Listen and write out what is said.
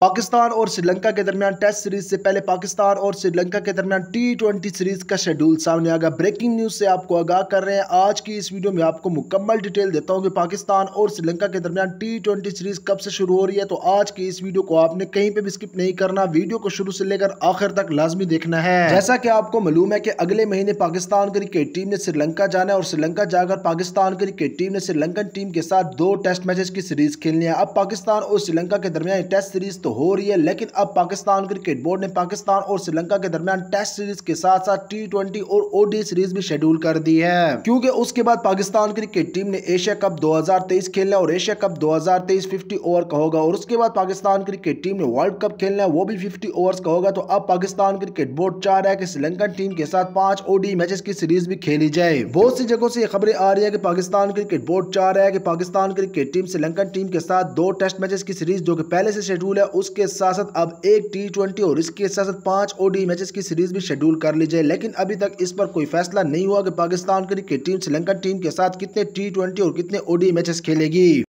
पाकिस्तान और श्रीलंका के दरमियान टेस्ट सीरीज से पहले पाकिस्तान और श्रीलंका के दरमियान टी ट्वेंटी सीरीज का शेड्यूल सामने आ गया ब्रेकिंग न्यूज से आपको आगाह कर रहे हैं आज की इस वीडियो में आपको मुकम्मल डिटेल देता हूं कि पाकिस्तान और श्रीलंका के दरमियान टी ट्वेंटी सीरीज कब से शुरू हो रही है तो आज की इस वीडियो को आपने कहीं पर भी स्किप नहीं करना वीडियो को शुरू से लेकर आखिर तक लाजमी देखना है जैसा की आपको मालूम है की अगले महीने पाकिस्तान क्रिकेट टीम ने श्रीलंका जाना है और श्रीलंका जाकर पाकिस्तान क्रिकेट टीम ने श्रीलंकन टीम के साथ दो टेस्ट मैचेस की सीरीज खेलनी है अब पाकिस्तान और श्रीलंका के दरमियान टेस्ट सीरीज तो हो रही है लेकिन अब पाकिस्तान क्रिकेट बोर्ड ने पाकिस्तान और श्रीलंका के दरमियान टेस्ट सीरीज के साथ साथ टी ट्वेंटी और ओडी सीरीज भी शेड्यूल कर दी है क्योंकि उसके बाद पाकिस्तान क्रिकेट टीम ने एशिया कप 2023 खेलना और एशिया कप 2023 50 ओवर का होगा और उसके बाद पाकिस्तान क्रिकेट टीम ने वर्ल्ड कप खेलना है वो भी फिफ्टी ओवर्स का होगा तो अब पाकिस्तान क्रिकेट बोर्ड चाह रहा है की श्रीलंकन टीम के साथ पांच ओडी मैचेस की सीरीज भी खेली जाए बहुत सी जगहों से ये खबरें आ रही है की पाकिस्तान क्रिकेट बोर्ड चाह रहा है की Pakistan cricket team Sri Lankan team के साथ दो टेस्ट मैचेस की सीरीज जो कि पहले से शेड्यूल है उसके साथ साथ अब एक टी ट्वेंटी और इसके साथ साथ पांच ओडी मैचेस की सीरीज भी शेड्यूल कर ली जाए लेकिन अभी तक इस पर कोई फैसला नहीं हुआ कि Pakistan cricket team Sri Lanka team के साथ कितने टी ट्वेंटी और कितने ओडी मैचेस खेलेगी